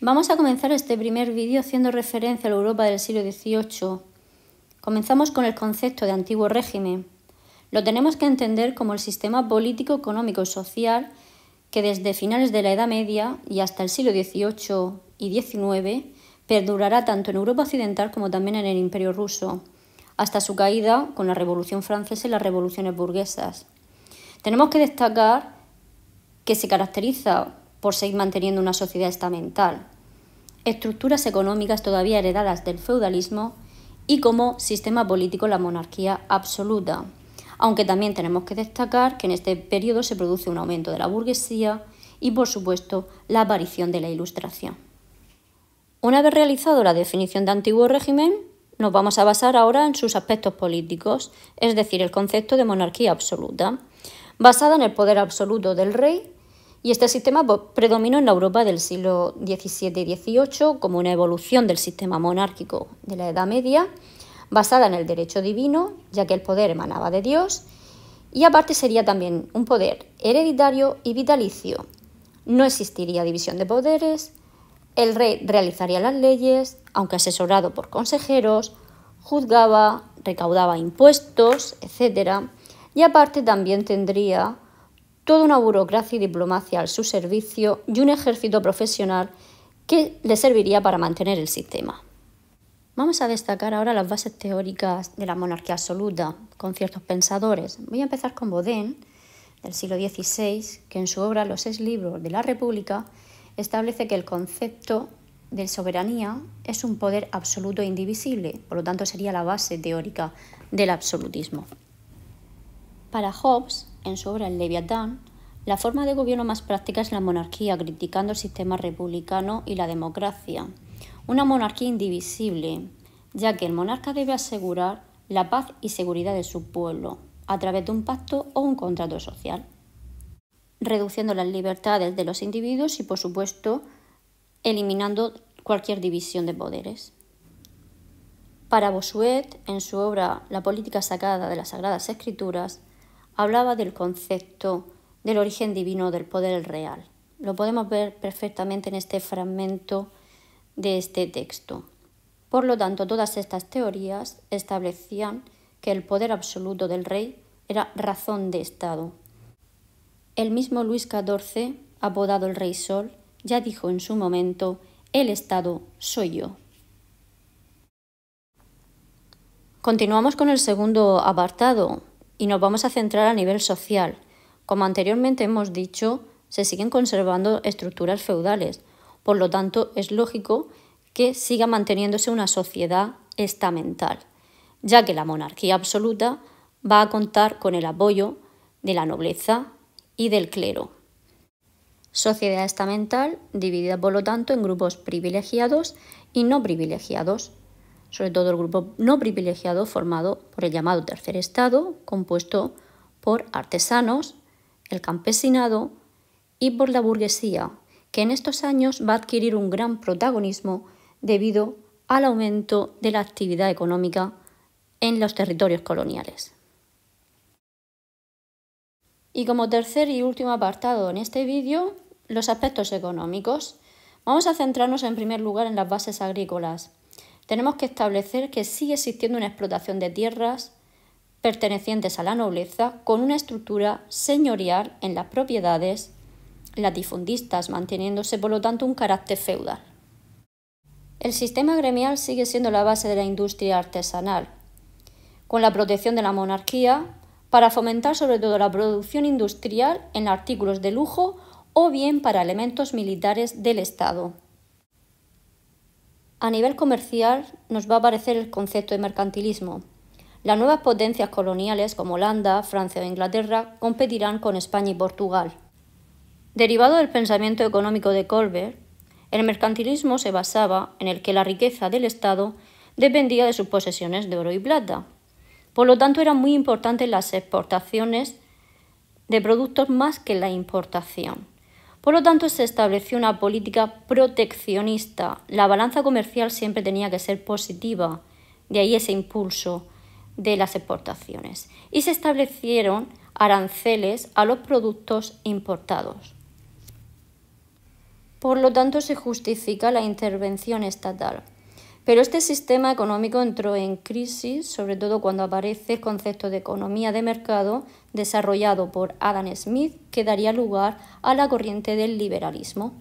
Vamos a comenzar este primer vídeo haciendo referencia a la Europa del siglo XVIII. Comenzamos con el concepto de antiguo régimen. Lo tenemos que entender como el sistema político, económico y social que desde finales de la Edad Media y hasta el siglo XVIII y XIX Perdurará tanto en Europa occidental como también en el Imperio ruso, hasta su caída con la Revolución francesa y las revoluciones burguesas. Tenemos que destacar que se caracteriza por seguir manteniendo una sociedad estamental, estructuras económicas todavía heredadas del feudalismo y como sistema político la monarquía absoluta. Aunque también tenemos que destacar que en este periodo se produce un aumento de la burguesía y, por supuesto, la aparición de la Ilustración. Una vez realizado la definición de antiguo régimen, nos vamos a basar ahora en sus aspectos políticos, es decir, el concepto de monarquía absoluta, basada en el poder absoluto del rey, y este sistema pues, predominó en la Europa del siglo XVII y XVIII como una evolución del sistema monárquico de la Edad Media, basada en el derecho divino, ya que el poder emanaba de Dios, y aparte sería también un poder hereditario y vitalicio. No existiría división de poderes, el rey realizaría las leyes, aunque asesorado por consejeros, juzgaba, recaudaba impuestos, etc. Y aparte también tendría toda una burocracia y diplomacia al su servicio y un ejército profesional que le serviría para mantener el sistema. Vamos a destacar ahora las bases teóricas de la monarquía absoluta con ciertos pensadores. Voy a empezar con Bodin, del siglo XVI, que en su obra Los seis libros de la República establece que el concepto de soberanía es un poder absoluto e indivisible, por lo tanto sería la base teórica del absolutismo. Para Hobbes, en su obra El Leviatán, la forma de gobierno más práctica es la monarquía, criticando el sistema republicano y la democracia. Una monarquía indivisible, ya que el monarca debe asegurar la paz y seguridad de su pueblo a través de un pacto o un contrato social reduciendo las libertades de los individuos y, por supuesto, eliminando cualquier división de poderes. Para Bossuet, en su obra La política sacada de las Sagradas Escrituras, hablaba del concepto del origen divino del poder real. Lo podemos ver perfectamente en este fragmento de este texto. Por lo tanto, todas estas teorías establecían que el poder absoluto del rey era razón de Estado, el mismo Luis XIV, apodado el Rey Sol, ya dijo en su momento, el Estado soy yo. Continuamos con el segundo apartado y nos vamos a centrar a nivel social. Como anteriormente hemos dicho, se siguen conservando estructuras feudales, por lo tanto es lógico que siga manteniéndose una sociedad estamental, ya que la monarquía absoluta va a contar con el apoyo de la nobleza y del clero. Sociedad estamental dividida, por lo tanto, en grupos privilegiados y no privilegiados, sobre todo el grupo no privilegiado formado por el llamado tercer estado, compuesto por artesanos, el campesinado y por la burguesía, que en estos años va a adquirir un gran protagonismo debido al aumento de la actividad económica en los territorios coloniales. Y como tercer y último apartado en este vídeo, los aspectos económicos. Vamos a centrarnos en primer lugar en las bases agrícolas. Tenemos que establecer que sigue existiendo una explotación de tierras pertenecientes a la nobleza con una estructura señorial en las propiedades latifundistas, manteniéndose por lo tanto un carácter feudal. El sistema gremial sigue siendo la base de la industria artesanal, con la protección de la monarquía para fomentar sobre todo la producción industrial en artículos de lujo o bien para elementos militares del Estado. A nivel comercial nos va a aparecer el concepto de mercantilismo. Las nuevas potencias coloniales como Holanda, Francia o Inglaterra competirán con España y Portugal. Derivado del pensamiento económico de Colbert, el mercantilismo se basaba en el que la riqueza del Estado dependía de sus posesiones de oro y plata, por lo tanto, eran muy importantes las exportaciones de productos más que la importación. Por lo tanto, se estableció una política proteccionista. La balanza comercial siempre tenía que ser positiva, de ahí ese impulso de las exportaciones. Y se establecieron aranceles a los productos importados. Por lo tanto, se justifica la intervención estatal. Pero este sistema económico entró en crisis, sobre todo cuando aparece el concepto de economía de mercado desarrollado por Adam Smith, que daría lugar a la corriente del liberalismo.